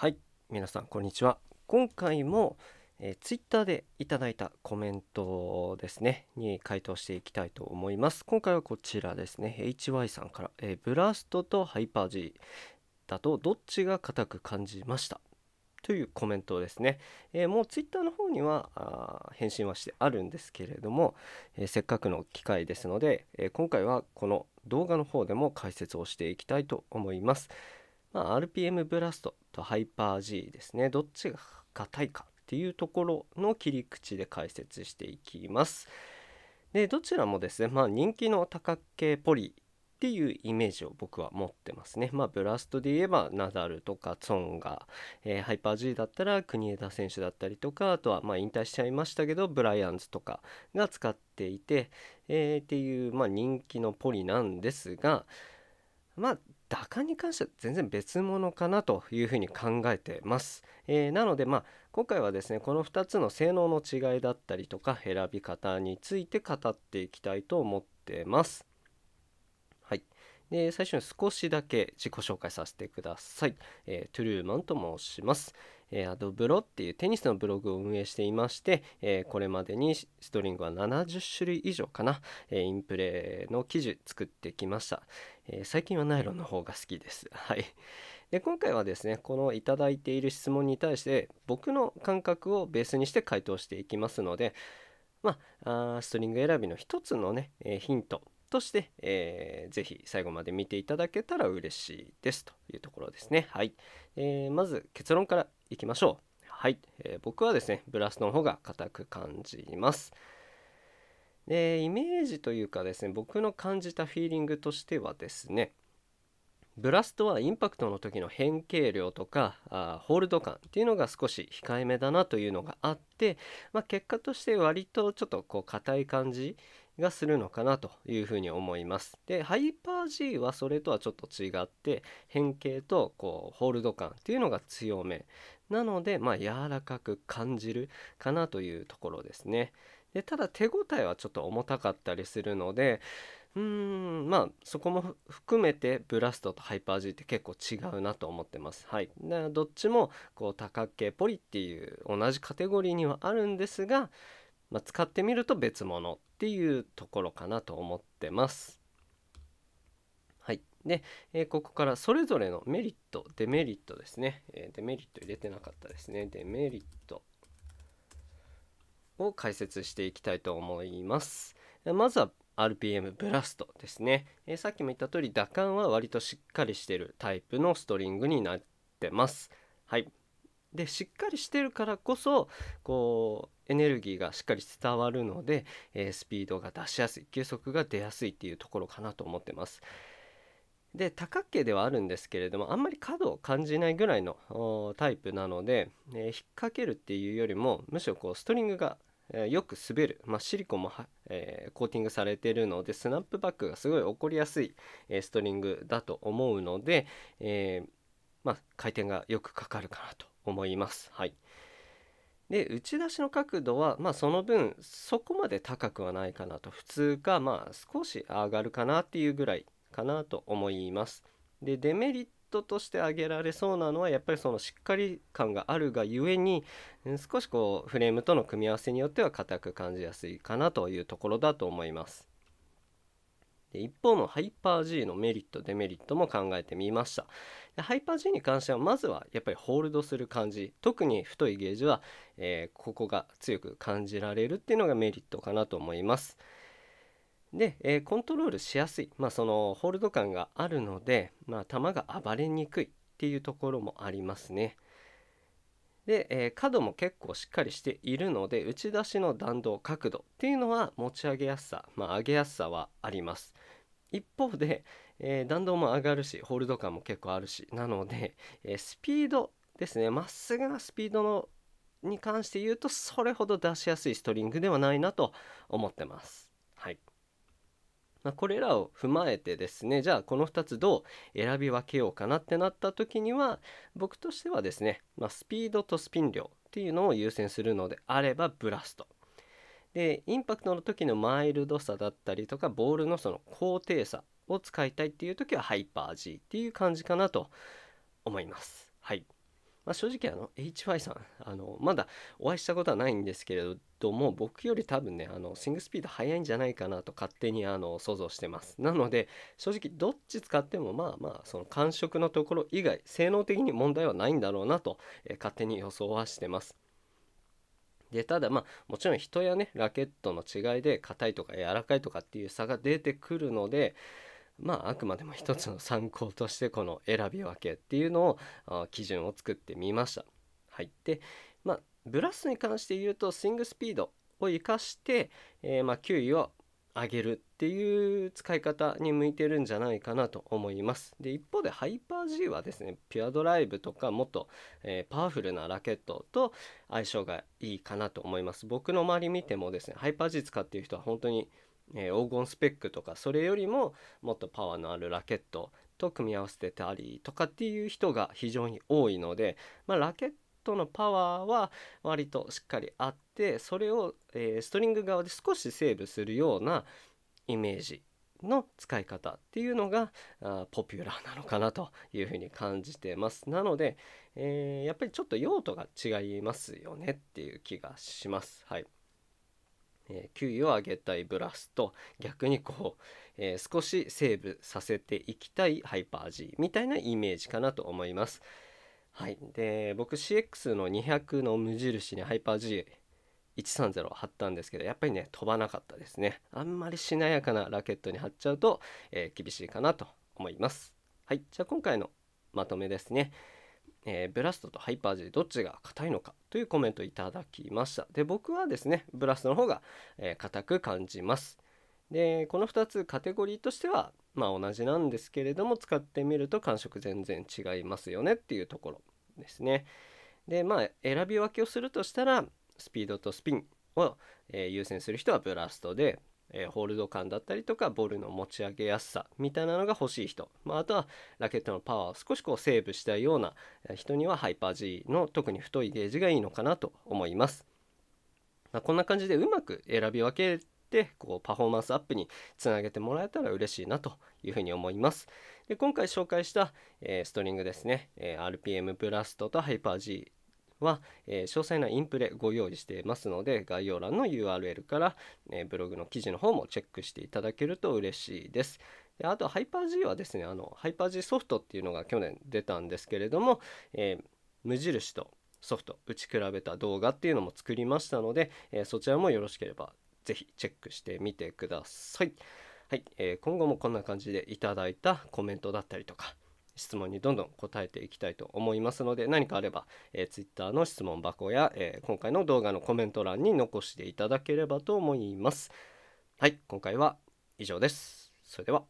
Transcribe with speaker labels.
Speaker 1: はい皆さんこんにちは今回も、えー、ツイッターでいただいたコメントですねに回答していきたいと思います今回はこちらですね HY さんから、えー、ブラストとハイパー G だとどっちが硬く感じましたというコメントですね、えー、もうツイッターの方には返信はしてあるんですけれども、えー、せっかくの機会ですので、えー、今回はこの動画の方でも解説をしていきたいと思います、まあ、RPM ブラストとハイパー G ですねどっちが硬いかっていうところの切り口で解説していきます。でどちらもですね、まあ、人気の多角形ポリっていうイメージを僕は持ってますね。まあ、ブラストで言えばナダルとかツォンが、えー、ハイパー G だったら国枝選手だったりとかあとはまあ引退しちゃいましたけどブライアンズとかが使っていて、えー、っていうまあ人気のポリなんですがまあ打感に関しては全然別物かなというふうに考えてます。えー、なのでまあ今回はですねこの2つの性能の違いだったりとか選び方について語っていきたいと思ってます。はい、で最初に少しだけ自己紹介させてください。えー、トゥルーマンと申します。えー、アドブロっていうテニスのブログを運営していまして、えー、これまでにストリングは70種類以上かな、えー、インプレーの記事作ってきました。えー、最近はナイロンの方が好きです。はい。で、今回はですね、このいただいている質問に対して、僕の感覚をベースにして回答していきますので、まあ、あストリング選びの一つのね、えー、ヒントとして、えー、ぜひ最後まで見ていただけたら嬉しいですというところですね。はい。えー、まず結論からいきましょう。はい、えー、僕はですね、ブラストの方が硬く感じます。でイメージというかですね僕の感じたフィーリングとしてはですねブラストはインパクトの時の変形量とかあホールド感っていうのが少し控えめだなというのがあって、まあ、結果として割とちょっとこう硬い感じがするのかなというふうに思います。でハイパー G はそれとはちょっと違って変形とこうホールド感っていうのが強めなので、まあ、柔らかく感じるかなというところですね。でただ手応えはちょっと重たかったりするのでうんまあそこも含めてブラストとハイパー G って結構違うなと思ってます。はい、でどっちもこう多角形ポリっていう同じカテゴリーにはあるんですが、まあ、使ってみると別物っていうところかなと思ってます。はい、で、えー、ここからそれぞれのメリットデメリットですね、えー、デメリット入れてなかったですねデメリットを解説していきたいと思います。まずは RPM ブラストですね、えさっきも言った通り打感は割としっかりしてるタイプのストリングになってます。はい、でしっかりしてるからこそこうエネルギーがしっかり伝わるので、えー、スピードが出しやすい球速が出やすいっていうところかなと思ってます。で多角形ではあるんですけれどもあんまり角を感じないぐらいのタイプなので、えー、引っ掛けるっていうよりもむしろこうストリングがえー、よく滑る、まあ、シリコンもえー、コーティングされているのでスナップバックがすごい起こりやすい、えストリングだと思うので、えまあ、回転がよくかかるかなと思います。はい、で打ち出しの角度は、まあ、その分そこまで高くはないかなと普通か、まあ、少し上がるかなっていうぐらいかなと思います。でデメリットとして挙げられそうなのはやっぱりそのしっかり感があるがゆえに少しこうフレームとの組み合わせによっては硬く感じやすいかなというところだと思います。で一方のハイパー G のメリットデメリットも考えてみましたでハイパー G に関してはまずはやっぱりホールドする感じ特に太いゲージは、えー、ここが強く感じられるっていうのがメリットかなと思いますで、えー、コントロールしやすい、まあ、そのホールド感があるので、まあ、球が暴れにくいっていうところもありますね。で、えー、角も結構しっかりしているので打ち出しの弾道角度っていうのは持ち上げやすさ、まあ、上げやすさはあります。一方で、えー、弾道も上がるしホールド感も結構あるしなので、えー、スピードですねまっすぐなスピードのに関して言うとそれほど出しやすいストリングではないなと思ってます。はいまあ、これらを踏まえてですねじゃあこの2つどう選び分けようかなってなった時には僕としてはですね、まあ、スピードとスピン量っていうのを優先するのであればブラストでインパクトの時のマイルドさだったりとかボールのその高低差を使いたいっていう時はハイパー G っていう感じかなと思います。はいまあ、正直あの HY さんあのまだお会いしたことはないんですけれども僕より多分ねあのスイングスピード速いんじゃないかなと勝手にあの想像してますなので正直どっち使ってもまあまあその感触のところ以外性能的に問題はないんだろうなと、えー、勝手に予想はしてますでただまあもちろん人やねラケットの違いで硬いとか柔らかいとかっていう差が出てくるのでまああくまでも一つの参考としてこの選び分けっていうのを基準を作ってみました。はい、で、まあ、ブラスに関して言うとスイングスピードを生かして、えー、まあ球威を上げるっていう使い方に向いてるんじゃないかなと思います。で一方でハイパー G はですねピュアドライブとかもっと、えー、パワフルなラケットと相性がいいかなと思います。僕の周り見てもですねハイパー G 使っている人は本当にえー、黄金スペックとかそれよりももっとパワーのあるラケットと組み合わせてたりとかっていう人が非常に多いので、まあ、ラケットのパワーは割としっかりあってそれを、えー、ストリング側で少しセーブするようなイメージの使い方っていうのがあポピュラーなのかなというふうに感じてますなので、えー、やっぱりちょっと用途が違いますよねっていう気がしますはい。えー、給与を上げたいブラスと逆にこう、えー、少しセーブさせていきたいハイパー G みたいなイメージかなと思います。はい、で僕 CX の200の無印にハイパー G 130貼ったんですけどやっぱりね飛ばなかったですねあんまりしなやかなラケットに貼っちゃうと、えー、厳しいかなと思いますはいじゃあ今回のまとめですね、えー、ブラストとハイパー G どっちが硬いのかというコメントいただきました。で、僕はですね、ブラストの方が、え硬く感じます。で、この2つカテゴリーとしては、まあ同じなんですけれども、使ってみると感触全然違いますよねっていうところですね。で、まあ選び分けをするとしたら、スピードとスピンを、え優先する人はブラストで、えー、ホールド感だったりとかボールの持ち上げやすさみたいなのが欲しい人、まあ、あとはラケットのパワーを少しこうセーブしたような人にはハイパー G の特に太いゲージがいいのかなと思います。まあ、こんな感じでうまく選び分けてこうパフォーマンスアップにつなげてもらえたら嬉しいなというふうに思います。で今回紹介した、えー、ストリングですね、えー、RPM ブラストとハイパー G は、えー、詳細なインプレご用意していますので概要欄の URL から、えー、ブログの記事の方もチェックしていただけると嬉しいです。であとハイパー G はですねあのハイパー G ソフトっていうのが去年出たんですけれども、えー、無印とソフト打ち比べた動画っていうのも作りましたので、えそちらもよろしければ是非チェックしてみてください。はい、え今後もこんな感じでいただいたコメントだったりとか質問にどんどん答えていきたいと思いますので何かあれば、え Twitter の質問箱や、え今回の動画のコメント欄に残していただければと思います。はい今回は以上です。それでは。